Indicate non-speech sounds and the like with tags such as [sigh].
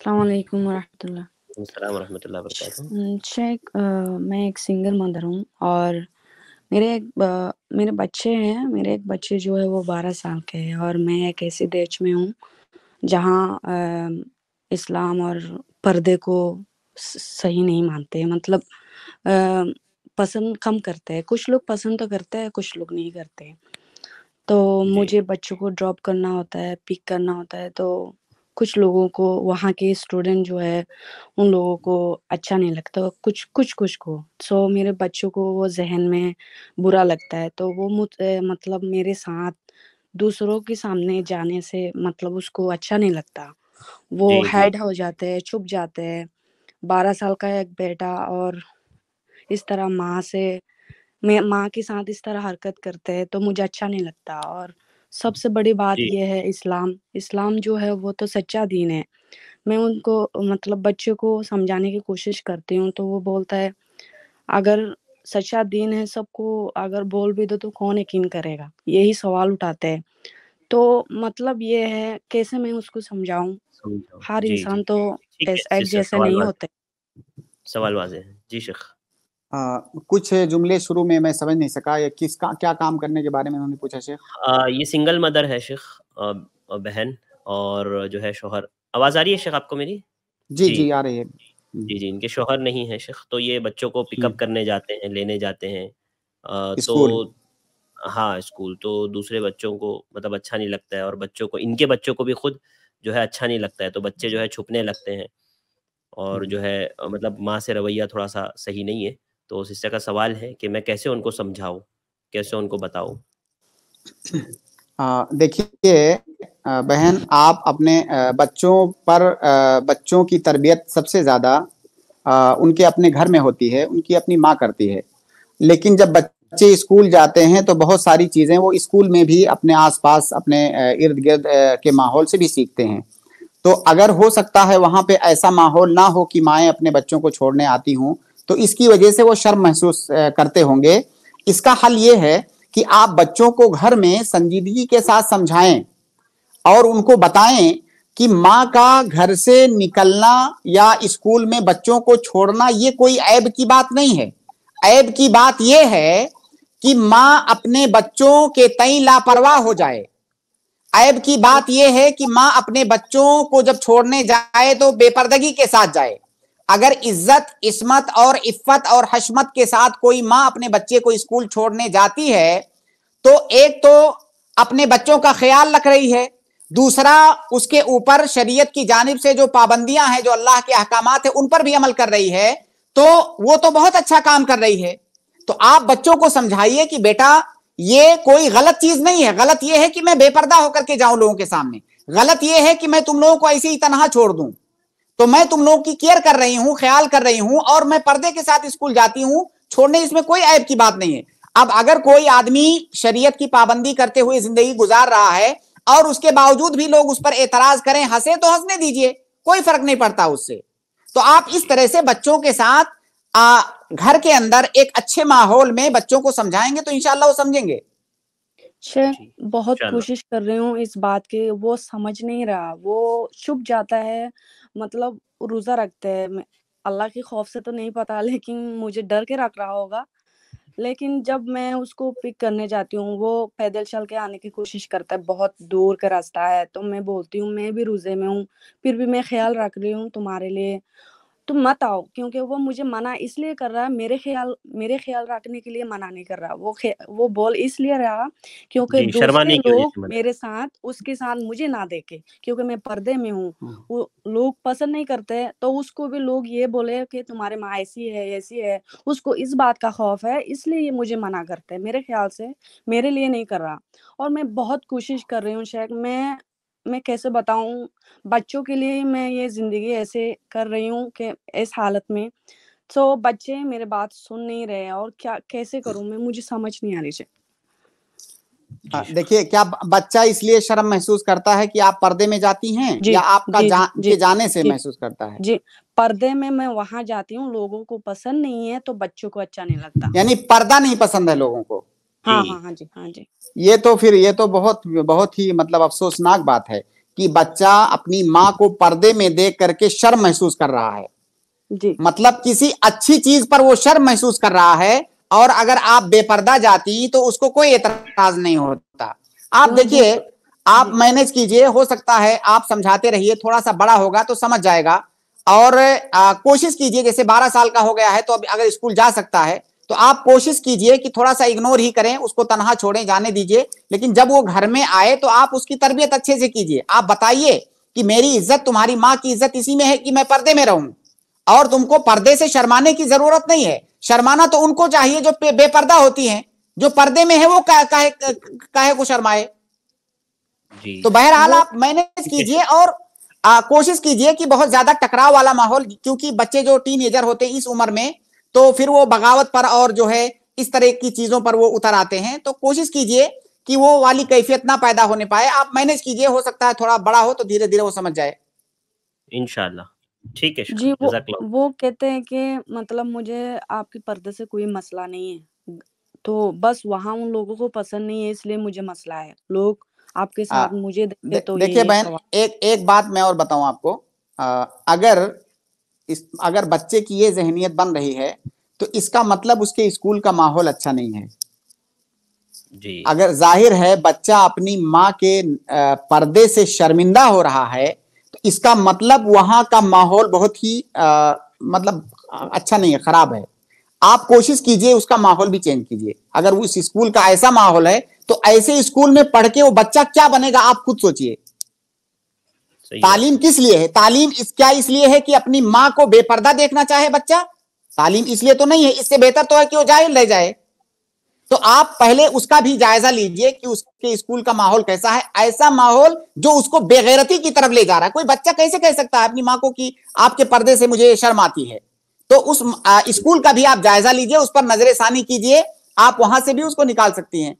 अस्सलाम वालेकुम वरहमतुल्लाह अस्सलाम रहमतुल्लाह वबरकातुहू शेख मैं एक सिंगल मदर हूँ और मेरे एक uh, मेरे बच्चे हैं मेरे एक बच्चे जो है वो बारह साल के हैं और मैं एक ऐसे देश में हूँ जहाँ um, इस्लाम और पर्दे को सही नहीं मानते मतलब um, पसंद कम करते हैं कुछ लोग पसंद तो करते हैं कुछ लोग नहीं करते तो मुझे बच्चों को ड्रॉप करना होता है पिक करना होता है तो कुछ लोगों को वहाँ के स्टूडेंट जो है उन लोगों को अच्छा नहीं लगता कुछ कुछ कुछ को सो so, मेरे बच्चों को वो जहन में बुरा लगता है तो वो मुझ मतलब मेरे साथ दूसरों के सामने जाने से मतलब उसको अच्छा नहीं लगता वो हैड हो जाते हैं छुप जाते हैं बारह साल का एक बेटा और इस तरह माँ से मैं माँ के साथ इस तरह हरकत करते हैं तो मुझे अच्छा नहीं लगता और सबसे बड़ी बात जी। ये है इस्लाम, इस्लाम जो है वो तो सच्चा दीन है। मैं उनको मतलब बच्चे को समझाने की कोशिश करती हूँ तो वो बोलता है, "अगर सच्चा दीन है सबको अगर बोल भी दो तो कौन यकीन करेगा?" यही सवाल उठाते हैं। तो मतलब ये है कैसे मैं उसको समझाऊँ? हर जी, जी। इंसान तो ठीक नहीं वाज़े होता है। सवाल वाज़े जी, शेख। आ, कुछ जुमले शुरू में मैं समझ नहीं सका या किस का, क्या काम करने के बारे में उन्होंने पूछा शेख आ, ये सिंगल मदर है शेख बहन और जो है शोहर आवाज आ रही है शेख आपको मेरी जी जी, जी आ रही है जी जी इनके शोहर नहीं है शेख तो ये बच्चों को पिकअप करने जाते हैं लेने जाते हैं आ, तो हाँ स्कूल तो दूसरे बच्चों को मतलब अच्छा नहीं लगता है और बच्चों को इनके बच्चों को भी खुद जो है अच्छा नहीं लगता है तो बच्चे जो है छुपने लगते हैं और जो है मतलब माँ से रवैया थोड़ा सा सही नहीं है तो शिष्य का सवाल है कि मैं कैसे उनको समझाऊ कैसे उनको बताऊ देखिए बहन आप अपने बच्चों पर बच्चों की तरबियत सबसे ज़्यादा उनके अपने घर में होती है उनकी अपनी माँ करती है लेकिन जब बच्चे स्कूल जाते हैं तो बहुत सारी चीज़ें वो स्कूल में भी अपने आसपास अपने इर्द गिर्द के माहौल से भी सीखते हैं तो अगर हो सकता है वहां पे ऐसा माहौल ना हो कि माए अपने बच्चों को छोड़ने आती हूँ तो इसकी वजह से वो शर्म महसूस करते होंगे इसका हल ये है कि आप बच्चों को घर में संजीदगी के साथ समझाएं और उनको बताएं कि माँ का घर से निकलना या स्कूल में बच्चों को छोड़ना ये कोई ऐब की बात नहीं है ऐब की बात यह है कि माँ अपने बच्चों के तई लापरवाह हो जाए ऐब की बात यह है कि माँ अपने बच्चों को जब छोड़ने जाए तो बेपर्दगी के साथ जाए अगर इज्जत इसमत और इफ्फत और हशमत के साथ कोई माँ अपने बच्चे को स्कूल छोड़ने जाती है तो एक तो अपने बच्चों का ख्याल रख रही है दूसरा उसके ऊपर शरीयत की जानब से जो पाबंदियां हैं जो अल्लाह के अहकाम है उन पर भी अमल कर रही है तो वो तो बहुत अच्छा काम कर रही है तो आप बच्चों को समझाइए कि बेटा ये कोई गलत चीज नहीं है गलत ये है कि मैं बेपर्दा होकर के जाऊं लोगों के सामने गलत ये है कि मैं तुम लोगों को ऐसे ही तनहा छोड़ दूं तो मैं तुम लोगों की केयर कर रही हूँ ख्याल कर रही हूँ और मैं पर्दे के साथ स्कूल जाती हूँ छोड़ने इसमें कोई ऐप की बात नहीं है अब अगर कोई आदमी शरीयत की पाबंदी करते हुए जिंदगी गुजार रहा है और उसके बावजूद भी लोग उस पर एतराज करें हंसे तो हंसने दीजिए कोई फर्क नहीं पड़ता उससे तो आप इस तरह से बच्चों के साथ आ, घर के अंदर एक अच्छे माहौल में बच्चों को समझाएंगे तो इनशाला वो समझेंगे बहुत कोशिश कर रही हूँ इस बात के वो समझ नहीं रहा वो छुप जाता है मतलब रोजा रखते हैं अल्लाह के खौफ से तो नहीं पता [laughs] लेकिन मुझे डर के रख रहा होगा लेकिन जब मैं उसको पिक करने जाती हूँ वो पैदल चल के आने की कोशिश करता है बहुत दूर का रास्ता है तो मैं बोलती हूँ मैं भी रोजे में हूँ फिर भी मैं ख्याल रख रही हूँ तुम्हारे लिए तुम मत आओ क्योंकि वो मुझे मना इसलिए कर रहा है मेरे ख्याल मेरे ख्याल रखने के लिए मना नहीं कर रहा वो वो बोल इसलिए रहा क्योंकि दूसरे लोग मेरे साथ उसके साथ मुझे ना देखे क्योंकि मैं पर्दे में हूँ लोग पसंद नहीं करते तो उसको भी लोग ये बोले कि तुम्हारे माँ ऐसी है ऐसी है उसको इस बात का खौफ है इसलिए ये मुझे मना करते है मेरे ख्याल से मेरे लिए नहीं कर रहा और मैं बहुत कोशिश कर रही हूँ शेख मैं मैं कैसे बताऊं बच्चों के लिए मैं ये ज़िंदगी ऐसे कर रही हूँ कि इस हालत में तो बच्चे मेरे बात सुन नहीं रहे और क्या कैसे करूं मैं मुझे समझ नहीं आ रही है हाँ, देखिए क्या बच्चा इसलिए शर्म महसूस करता है कि आप पर्दे में जाती हैं या आपका जी, जा, जी, के जाने से महसूस करता है जी पर्दे में मैं वहां जाती हूँ लोगों को पसंद नहीं है तो बच्चों को अच्छा नहीं लगता यानी पर्दा नहीं पसंद है लोगों को हाँ हाँ हाँ जी हाँ जी ये तो फिर ये तो बहुत बहुत ही मतलब अफसोसनाक बात है कि बच्चा अपनी माँ को पर्दे में देख करके शर्म महसूस कर रहा है जी मतलब किसी अच्छी चीज पर वो शर्म महसूस कर रहा है और अगर आप बेपर्दा जाती तो उसको कोई एतराज नहीं होता आप हाँ देखिए आप मैनेज कीजिए हो सकता है आप समझाते रहिए थोड़ा सा बड़ा होगा तो समझ जाएगा और आ, कोशिश कीजिए जैसे 12 साल का हो गया है तो अब अगर स्कूल जा सकता है तो आप कोशिश कीजिए कि थोड़ा सा इग्नोर ही करें उसको तनहा छोड़ें जाने दीजिए लेकिन जब वो घर में आए तो आप उसकी तरबियत अच्छे से कीजिए आप बताइए कि मेरी इज्जत तुम्हारी माँ की इज्जत इसी में है कि मैं पर्दे में रहूं और तुमको पर्दे से शर्माने की जरूरत नहीं है शर्माना तो उनको चाहिए जो बेपर्दा होती है जो पर्दे में है वो काहे काहे का को शर्माए तो बहरहाल आप मैनेज कीजिए और आ, कोशिश कीजिए कि बहुत ज्यादा टकराव वाला माहौल क्योंकि बच्चे जो टीन एजर होते हैं इस उम्र में तो फिर वो बगावत पर और जो है इस तरह की चीजों पर वो उतर आते हैं तो कोशिश कीजिए कि वो वाली कैफियत ना पैदा होने पाए आप मैनेज कीजिए हो सकता है थोड़ा बड़ा हो तो धीरे धीरे वो समझ जाए इनशाला ठीक है जी वो वो कहते हैं कि मतलब मुझे आपके पर्दे से कोई मसला नहीं है तो बस वहाँ उन लोगों को पसंद नहीं है इसलिए मुझे मसला है लोग आपके हाँ, साथ आ, मुझे दे, तो देखिए बहन एक एक बात मैं और बताऊं आपको आ, अगर इस अगर बच्चे की ये जहनीत बन रही है तो इसका मतलब उसके स्कूल का माहौल अच्छा नहीं है जी अगर जाहिर है बच्चा अपनी माँ के पर्दे से शर्मिंदा हो रहा है तो इसका मतलब वहां का माहौल बहुत ही आ, मतलब अच्छा नहीं है खराब है आप कोशिश कीजिए उसका माहौल भी चेंज कीजिए अगर उस स्कूल का ऐसा माहौल है तो ऐसे स्कूल में पढ़ के वो बच्चा क्या बनेगा आप खुद सोचिए तालीम किस लिए है तालीम इस क्या इसलिए है कि अपनी माँ को बेपर्दा देखना चाहे बच्चा तालीम इसलिए तो नहीं है इससे बेहतर तो है कि वो जाए ले जाए तो आप पहले उसका भी जायजा लीजिए कि उसके स्कूल का माहौल कैसा है ऐसा माहौल जो उसको बेगैरती की तरफ ले जा रहा है कोई बच्चा कैसे कह सकता है अपनी माँ को कि आपके पर्दे से मुझे शर्म आती है तो उस स्कूल का भी आप जायजा लीजिए उस पर नजरसानी कीजिए आप वहां से भी उसको निकाल सकती हैं